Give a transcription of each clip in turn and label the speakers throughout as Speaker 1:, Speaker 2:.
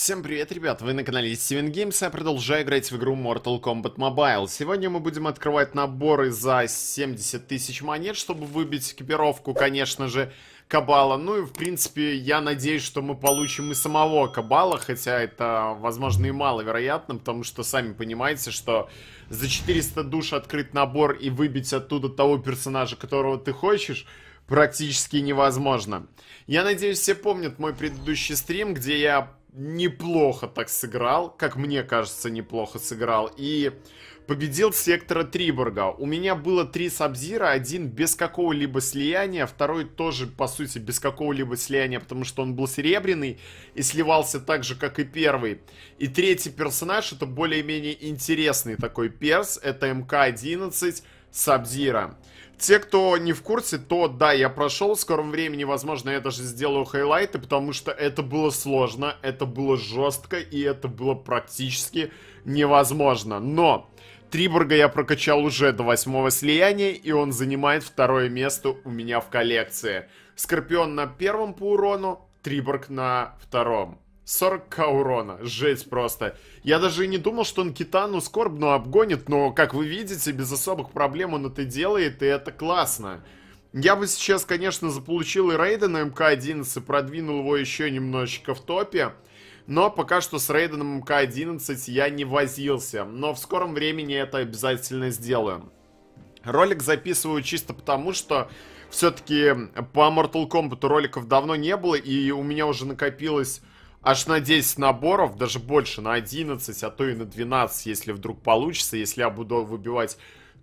Speaker 1: Всем привет, ребят! Вы на канале Steven Games, а я продолжаю играть в игру Mortal Kombat Mobile. Сегодня мы будем открывать наборы за 70 тысяч монет, чтобы выбить экипировку, конечно же, Кабала. Ну и, в принципе, я надеюсь, что мы получим и самого Кабала, хотя это, возможно, и маловероятно, потому что, сами понимаете, что за 400 душ открыть набор и выбить оттуда того персонажа, которого ты хочешь практически невозможно. Я надеюсь, все помнят мой предыдущий стрим, где я неплохо так сыграл, как мне кажется, неплохо сыграл, и победил сектора Триборга. У меня было три Сабзира, один без какого-либо слияния, второй тоже, по сути, без какого-либо слияния, потому что он был серебряный и сливался так же, как и первый. И третий персонаж, это более-менее интересный такой перс, это МК-11, Сабзира. Те, кто не в курсе, то да, я прошел в скором времени, возможно, я даже сделаю хайлайты, потому что это было сложно, это было жестко и это было практически невозможно. Но Триборга я прокачал уже до восьмого слияния, и он занимает второе место у меня в коллекции. Скорпион на первом по урону, Триборг на втором. 40к урона. Жесть просто. Я даже и не думал, что он Китану скорбно обгонит, но, как вы видите, без особых проблем он это делает, и это классно. Я бы сейчас, конечно, заполучил и рейда МК-11 и продвинул его еще немножечко в топе. Но пока что с рейдом МК-11 я не возился. Но в скором времени это обязательно сделаю. Ролик записываю чисто потому, что все-таки по Mortal Kombat роликов давно не было. И у меня уже накопилось аж на 10 наборов, даже больше, на 11, а то и на 12, если вдруг получится, если я буду выбивать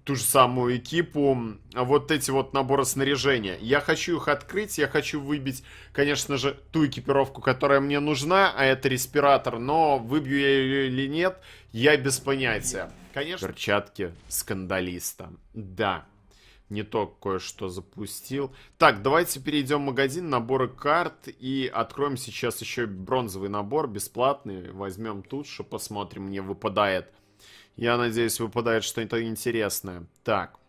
Speaker 1: ту же самую экипу, вот эти вот наборы снаряжения. Я хочу их открыть, я хочу выбить, конечно же, ту экипировку, которая мне нужна, а это респиратор, но выбью я ее или нет, я без понятия. Конечно. Перчатки скандалиста. Да не то кое-что запустил. Так, давайте перейдем в магазин наборы карт и откроем сейчас еще бронзовый набор, бесплатный. Возьмем тут, что посмотрим, мне выпадает. Я надеюсь, выпадает что-то интересное. Так.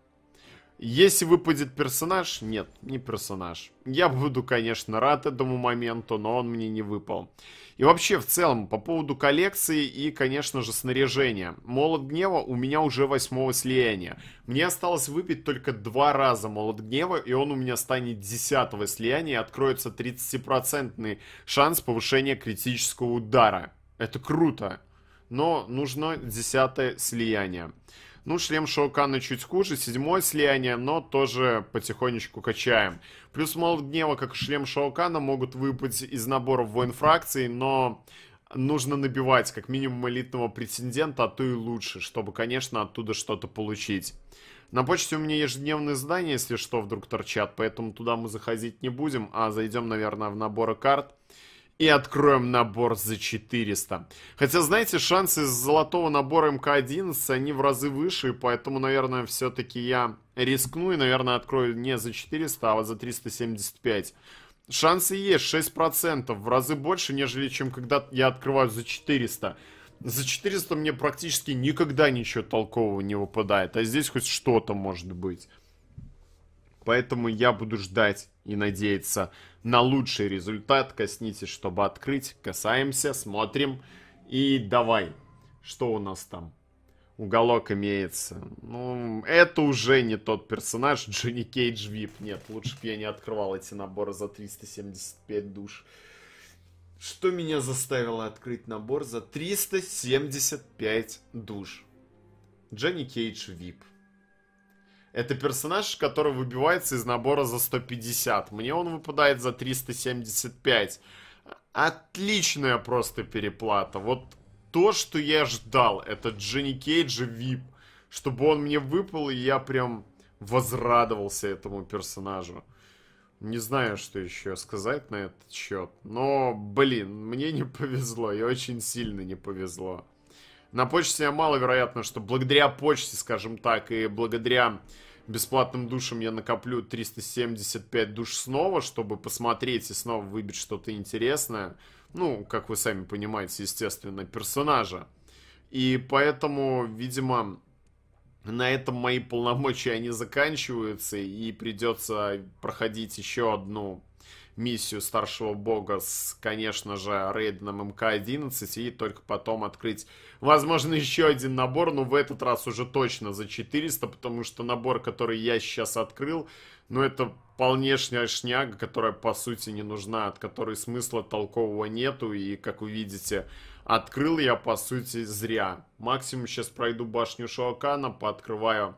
Speaker 1: Если выпадет персонаж, нет, не персонаж. Я буду, конечно, рад этому моменту, но он мне не выпал. И вообще, в целом, по поводу коллекции и, конечно же, снаряжения. Молот Гнева у меня уже восьмого слияния. Мне осталось выпить только два раза Молот Гнева, и он у меня станет десятого слияния, и откроется 30% шанс повышения критического удара. Это круто но нужно десятое слияние. Ну, шлем Шаукана чуть хуже, седьмое слияние, но тоже потихонечку качаем. Плюс Молот Гнева, как и шлем Шаукана, могут выпасть из наборов воин фракций, но нужно набивать как минимум элитного претендента, а то и лучше, чтобы, конечно, оттуда что-то получить. На почте у меня ежедневные задания, если что, вдруг торчат, поэтому туда мы заходить не будем, а зайдем, наверное, в наборы карт и откроем набор за 400. Хотя, знаете, шансы с золотого набора МК-11, они в разы выше, поэтому, наверное, все-таки я рискну и, наверное, открою не за 400, а вот за 375. Шансы есть 6%, в разы больше, нежели чем когда я открываю за 400. За 400 мне практически никогда ничего толкового не выпадает, а здесь хоть что-то может быть. Поэтому я буду ждать и надеяться на лучший результат. Коснитесь, чтобы открыть. Касаемся, смотрим. И давай. Что у нас там? Уголок имеется. Ну, это уже не тот персонаж. Джонни Кейдж Вип. Нет, лучше бы я не открывал эти наборы за 375 душ. Что меня заставило открыть набор за 375 душ? Джонни Кейдж Вип. Это персонаж, который выбивается из набора за 150. Мне он выпадает за 375. Отличная просто переплата. Вот то, что я ждал. Это Дженни Кейджа Вип. Чтобы он мне выпал, и я прям возрадовался этому персонажу. Не знаю, что еще сказать на этот счет. Но, блин, мне не повезло. И очень сильно не повезло. На почте я маловероятно, что благодаря почте, скажем так, и благодаря бесплатным душем я накоплю 375 душ снова, чтобы посмотреть и снова выбить что-то интересное. Ну, как вы сами понимаете, естественно, персонажа. И поэтому, видимо, на этом мои полномочия, они заканчиваются, и придется проходить еще одну миссию старшего бога с, конечно же, рейденом МК-11 и только потом открыть, возможно, еще один набор, но в этот раз уже точно за 400, потому что набор, который я сейчас открыл, ну это полнешняя шняга, которая по сути не нужна, от которой смысла толкового нету и, как вы видите, открыл я по сути зря. Максимум сейчас пройду башню Шоакана, пооткрываю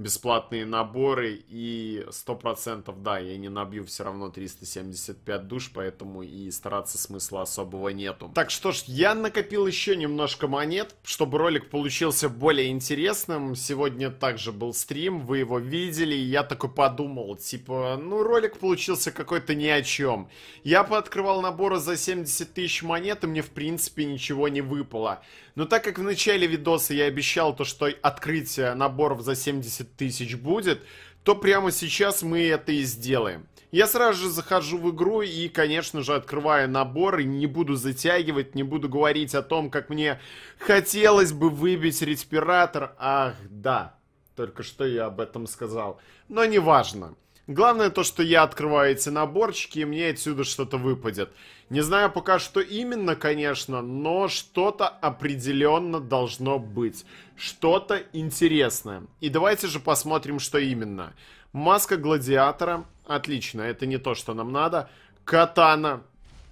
Speaker 1: бесплатные наборы и 100% да, я не набью все равно 375 душ, поэтому и стараться смысла особого нету. Так что ж, я накопил еще немножко монет, чтобы ролик получился более интересным. Сегодня также был стрим, вы его видели, и я такой подумал, типа, ну ролик получился какой-то ни о чем. Я пооткрывал наборы за 70 тысяч монет, и мне в принципе ничего не выпало. Но так как в начале видоса я обещал то, что открытие наборов за 70 10 тысяч будет, то прямо сейчас мы это и сделаем. Я сразу же захожу в игру и, конечно же, открываю набор и не буду затягивать, не буду говорить о том, как мне хотелось бы выбить респиратор. Ах, да, только что я об этом сказал. Но неважно. важно. Главное то, что я открываю эти наборчики, и мне отсюда что-то выпадет. Не знаю пока, что именно, конечно, но что-то определенно должно быть. Что-то интересное. И давайте же посмотрим, что именно. Маска гладиатора. Отлично, это не то, что нам надо. Катана.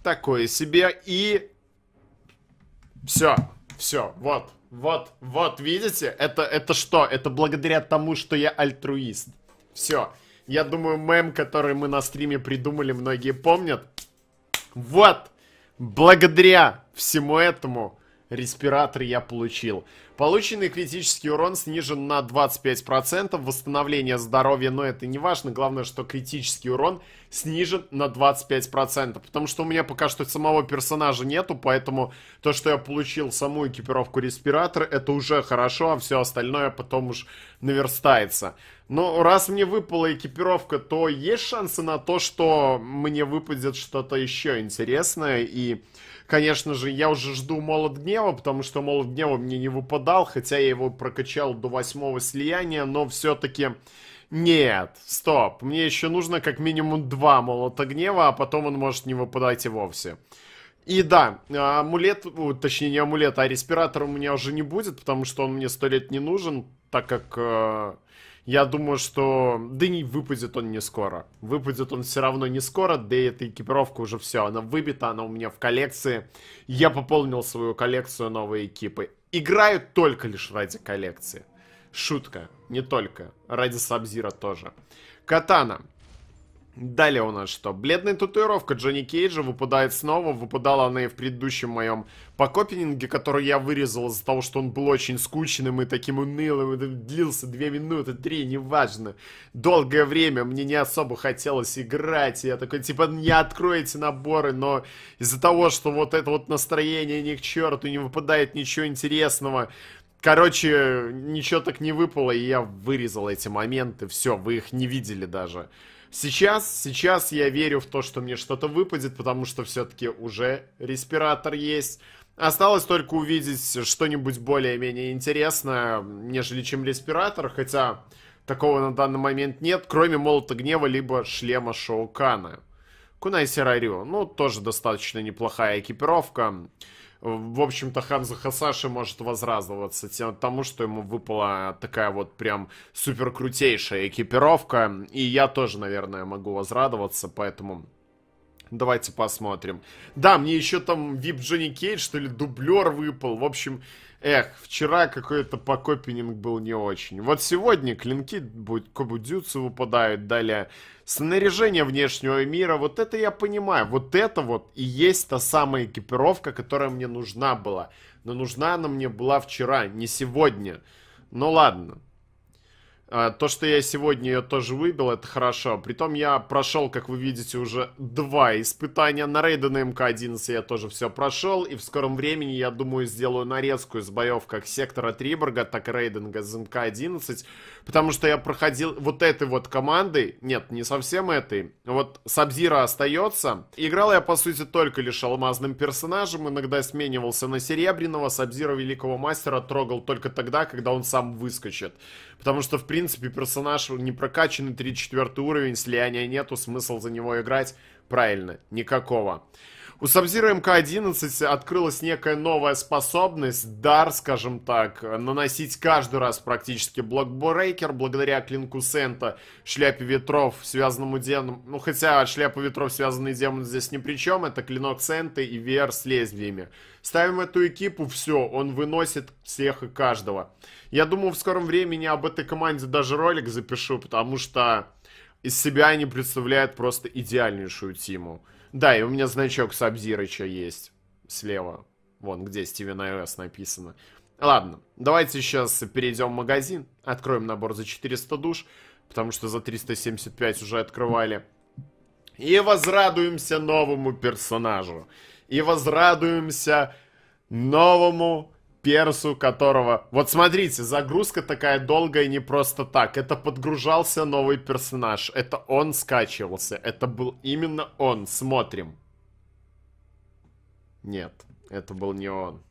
Speaker 1: Такое себе. И... Все, все, вот, вот, вот, видите? Это, это что? Это благодаря тому, что я альтруист. Все. Все. Я думаю, мем, который мы на стриме придумали, многие помнят. Вот! Благодаря всему этому респиратор я получил. Полученный критический урон снижен на 25%. Восстановление здоровья, но это не важно. Главное, что критический урон снижен на 25%. Потому что у меня пока что самого персонажа нету, поэтому то, что я получил саму экипировку респиратора, это уже хорошо, а все остальное потом уж наверстается. Но ну, раз мне выпала экипировка, то есть шансы на то, что мне выпадет что-то еще интересное. И, конечно же, я уже жду Молот Гнева, потому что Молот Гнева мне не выпадал, хотя я его прокачал до восьмого слияния, но все-таки... Нет, стоп, мне еще нужно как минимум два Молота Гнева, а потом он может не выпадать и вовсе. И да, амулет, точнее не амулет, а респиратор у меня уже не будет, потому что он мне сто лет не нужен, так как э, я думаю, что... Да не выпадет он не скоро. Выпадет он все равно не скоро, да и эта экипировка уже все, она выбита, она у меня в коллекции. Я пополнил свою коллекцию новой экипы. Играю только лишь ради коллекции. Шутка, не только. Ради Сабзира тоже. Катана. Далее у нас что? Бледная татуировка Джонни Кейджа выпадает снова. Выпадала она и в предыдущем моем покопининге, который я вырезал из-за того, что он был очень скучным и таким унылым. Это длился 2 минуты, 3, неважно. Долгое время мне не особо хотелось играть. Я такой, типа, не откройте наборы, но из-за того, что вот это вот настроение ни к черту, не выпадает ничего интересного. Короче, ничего так не выпало, и я вырезал эти моменты. Все, вы их не видели даже. Сейчас, сейчас я верю в то, что мне что-то выпадет, потому что все-таки уже респиратор есть. Осталось только увидеть что-нибудь более-менее интересное, нежели чем респиратор, хотя такого на данный момент нет, кроме молота гнева, либо шлема Шоукана. Кунай Серарю, ну, тоже достаточно неплохая экипировка в общем-то, Ханза Хасаши может возрадоваться тем, тому, что ему выпала такая вот прям суперкрутейшая экипировка. И я тоже, наверное, могу возрадоваться, поэтому Давайте посмотрим. Да, мне еще там Вип Джонни Кейдж, что ли, дублер выпал. В общем, эх, вчера какой-то покопининг был не очень. Вот сегодня клинки Кобудзюцу выпадают, далее снаряжение внешнего мира. Вот это я понимаю. Вот это вот и есть та самая экипировка, которая мне нужна была. Но нужна она мне была вчера, не сегодня. Ну ладно, а, то, что я сегодня ее тоже выбил, это хорошо. Притом я прошел, как вы видите, уже два испытания. На рейды на МК-11 я тоже все прошел. И в скором времени, я думаю, сделаю нарезку из боев как сектора Триборга, так и рейдинга с МК-11. Потому что я проходил вот этой вот командой. Нет, не совсем этой. Вот Сабзира остается. Играл я, по сути, только лишь алмазным персонажем. Иногда сменивался на Серебряного. Сабзира Великого Мастера трогал только тогда, когда он сам выскочит. Потому что, в принципе, принципе, персонаж не прокачанный 34 уровень, слияния нету, смысл за него играть правильно, никакого. У Сабзира МК-11 открылась некая новая способность, дар, скажем так, наносить каждый раз практически блокбрейкер благодаря клинку Сента, шляпе ветров, связанному демоном. Ну, хотя шляпа ветров, связанный демон здесь ни при чем, это клинок Сента и VR с лезвиями. Ставим эту экипу, все, он выносит всех и каждого. Я думаю, в скором времени об этой команде даже ролик запишу, потому что из себя они представляют просто идеальнейшую тиму. Да, и у меня значок Сабзирыча есть слева. Вон, где Стивен iOS написано. Ладно, давайте сейчас перейдем в магазин. Откроем набор за 400 душ, потому что за 375 уже открывали. И возрадуемся новому персонажу. И возрадуемся новому персу, которого... Вот смотрите, загрузка такая долгая не просто так. Это подгружался новый персонаж. Это он скачивался. Это был именно он. Смотрим. Нет, это был не он.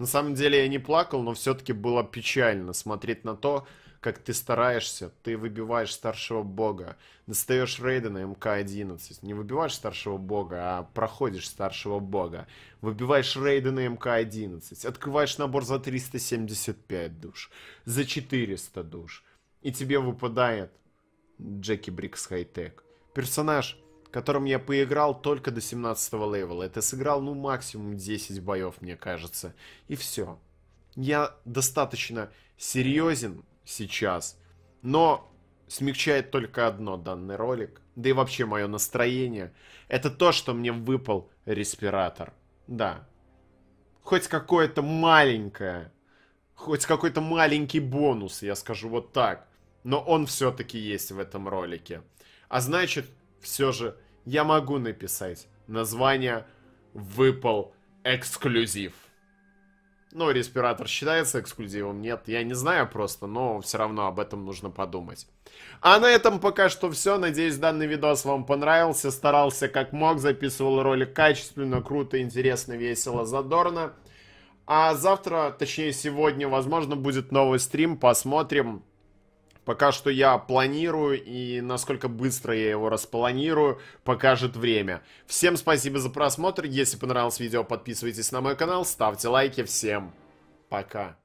Speaker 1: На самом деле я не плакал, но все-таки было печально смотреть на то, как ты стараешься, ты выбиваешь старшего бога, достаешь рейда на МК-11, не выбиваешь старшего бога, а проходишь старшего бога, выбиваешь рейда на МК-11, открываешь набор за 375 душ, за 400 душ, и тебе выпадает Джеки Брикс Хайтек. Персонаж которым я поиграл только до 17 левела. Это сыграл, ну, максимум 10 боев, мне кажется. И все. Я достаточно серьезен сейчас, но смягчает только одно данный ролик, да и вообще мое настроение. Это то, что мне выпал респиратор. Да. Хоть какое-то маленькое, хоть какой-то маленький бонус, я скажу вот так. Но он все-таки есть в этом ролике. А значит, все же я могу написать название «Выпал эксклюзив». Ну, респиратор считается эксклюзивом, нет, я не знаю просто, но все равно об этом нужно подумать. А на этом пока что все, надеюсь данный видос вам понравился, старался как мог, записывал ролик качественно, круто, интересно, весело, задорно. А завтра, точнее сегодня, возможно, будет новый стрим, посмотрим. Пока что я планирую, и насколько быстро я его распланирую, покажет время. Всем спасибо за просмотр. Если понравилось видео, подписывайтесь на мой канал, ставьте лайки. Всем пока.